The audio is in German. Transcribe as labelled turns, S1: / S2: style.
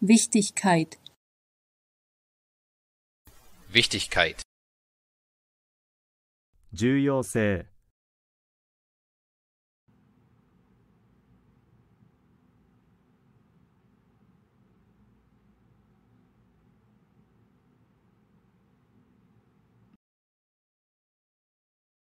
S1: Wichtigkeit
S2: Wichtigkeit 重要性